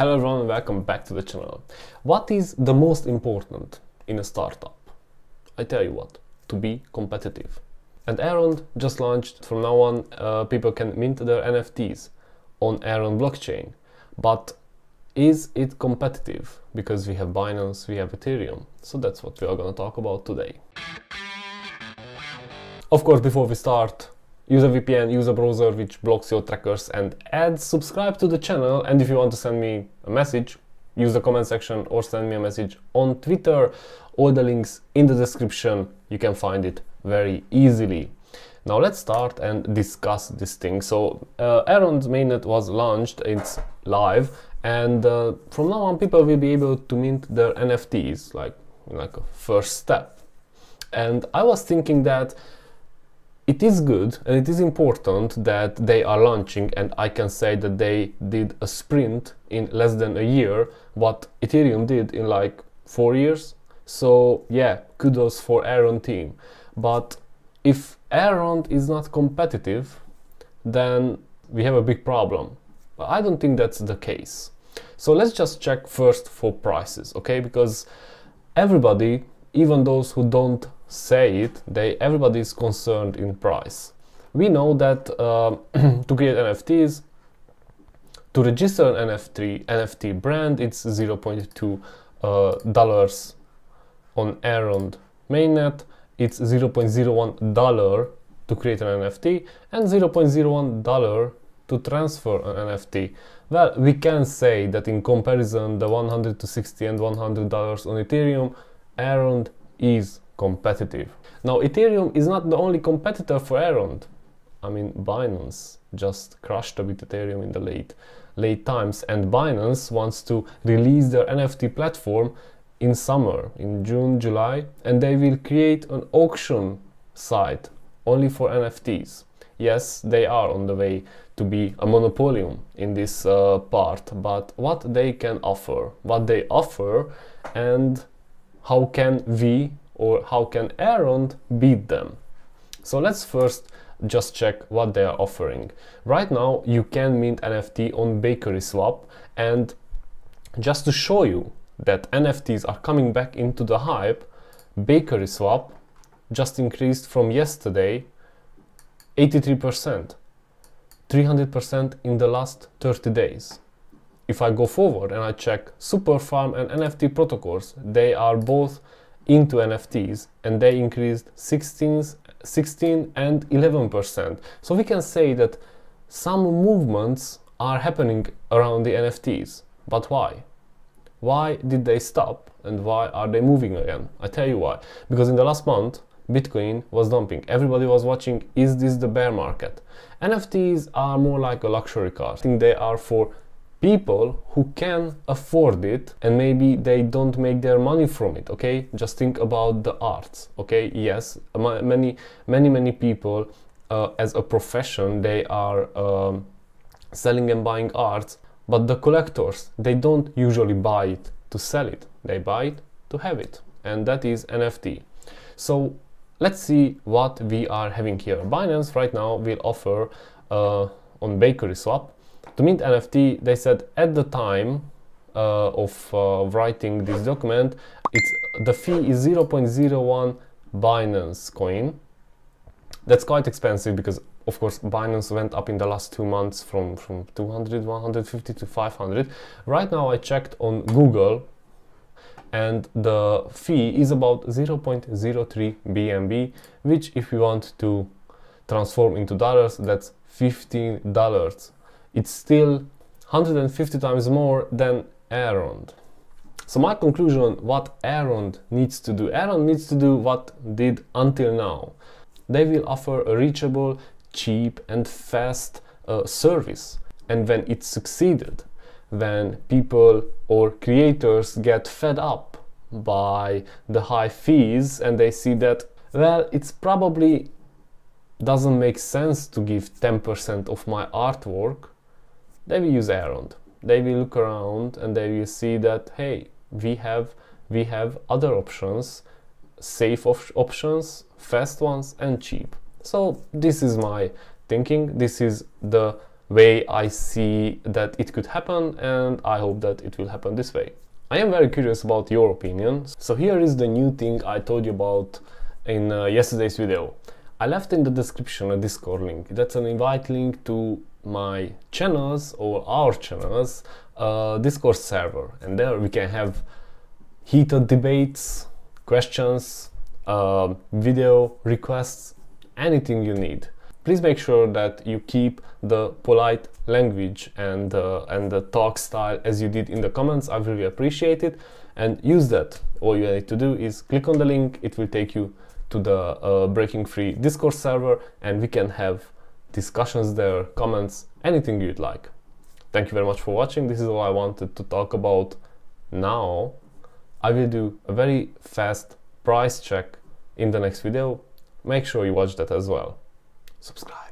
Hello everyone and welcome back to the channel. What is the most important in a startup? I tell you what, to be competitive. And Aaron just launched, from now on uh, people can mint their NFTs on Aaron blockchain. But is it competitive? Because we have Binance, we have Ethereum. So that's what we are gonna talk about today. Of course, before we start, use a VPN, use a browser which blocks your trackers and ads, subscribe to the channel and if you want to send me a message, use the comment section or send me a message on Twitter. All the links in the description, you can find it very easily. Now let's start and discuss this thing. So uh, Aaron's mainnet was launched, it's live, and uh, from now on people will be able to mint their NFTs, like, like a first step. And I was thinking that it is good and it is important that they are launching and I can say that they did a sprint in less than a year what Ethereum did in like four years. So yeah, kudos for Aaron team. But if Aaron is not competitive, then we have a big problem. But I don't think that's the case. So let's just check first for prices, okay? Because everybody, even those who don't say it, they everybody is concerned in price. We know that uh, to create NFTs, to register an NFT NFT brand, it's 0.2 uh, dollars on Errand mainnet. It's 0.01 dollar to create an NFT and 0.01 dollar to transfer an NFT. Well, we can say that in comparison, the 100 to 60 and 100 dollars on Ethereum, Errand is competitive. Now, Ethereum is not the only competitor for Errand. I mean, Binance just crushed a bit Ethereum in the late, late times, and Binance wants to release their NFT platform in summer, in June, July, and they will create an auction site only for NFTs. Yes, they are on the way to be a monopolium in this uh, part, but what they can offer, what they offer, and how can we or how can Aaron beat them? So let's first just check what they are offering. Right now you can mint NFT on Bakery Swap and just to show you that NFTs are coming back into the hype, Bakery Swap just increased from yesterday 83%, 300% in the last 30 days. If I go forward and I check Super Farm and NFT protocols, they are both into NFTs and they increased 16, 16 and 11%. So we can say that some movements are happening around the NFTs. But why? Why did they stop and why are they moving again? I tell you why. Because in the last month, Bitcoin was dumping. Everybody was watching, is this the bear market? NFTs are more like a luxury car. I think they are for people who can afford it and maybe they don't make their money from it okay just think about the arts okay yes many many many people uh, as a profession they are um, selling and buying art but the collectors they don't usually buy it to sell it they buy it to have it and that is nft so let's see what we are having here binance right now will offer uh, on bakery swap to mint NFT, they said at the time uh, of uh, writing this document, it's the fee is 0.01 Binance coin. That's quite expensive because of course Binance went up in the last two months from, from 200, 150 to 500. Right now I checked on Google and the fee is about 0.03 BNB, which if you want to transform into dollars, that's $15 it's still 150 times more than Aaron. So my conclusion, what Aaron needs to do. Aaron needs to do what did until now. They will offer a reachable, cheap and fast uh, service. And when it succeeded, when people or creators get fed up by the high fees and they see that, well, it's probably doesn't make sense to give 10% of my artwork they will use errand. They will look around and they will see that, hey, we have, we have other options, safe op options, fast ones and cheap. So this is my thinking. This is the way I see that it could happen and I hope that it will happen this way. I am very curious about your opinion. So here is the new thing I told you about in uh, yesterday's video. I left in the description a Discord link. That's an invite link to my channels or our channels uh, Discord server and there we can have heated debates, questions, uh, video requests, anything you need. Please make sure that you keep the polite language and, uh, and the talk style as you did in the comments, I really appreciate it and use that. All you need to do is click on the link, it will take you to the uh, Breaking Free Discord server and we can have discussions there, comments, anything you'd like. Thank you very much for watching. This is all I wanted to talk about now. I will do a very fast price check in the next video. Make sure you watch that as well. Subscribe.